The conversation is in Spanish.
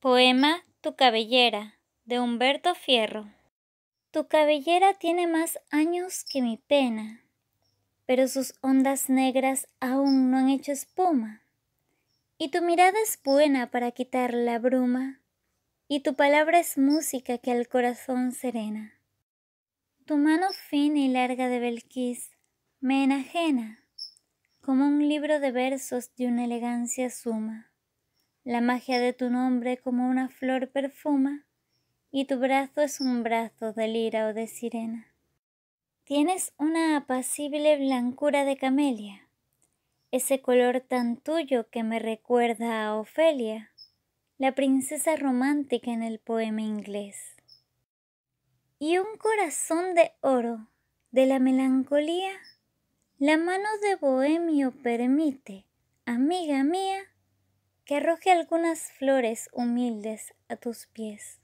Poema Tu cabellera de Humberto Fierro. Tu cabellera tiene más años que mi pena, pero sus ondas negras aún no han hecho espuma. Y tu mirada es buena para quitar la bruma, y tu palabra es música que al corazón serena. Tu mano fina y larga de Belquís me enajena, como un libro de versos de una elegancia suma la magia de tu nombre como una flor perfuma, y tu brazo es un brazo de lira o de sirena. Tienes una apacible blancura de camelia, ese color tan tuyo que me recuerda a Ofelia, la princesa romántica en el poema inglés. Y un corazón de oro, de la melancolía, la mano de Bohemio permite, amiga mía, que arroje algunas flores humildes a tus pies.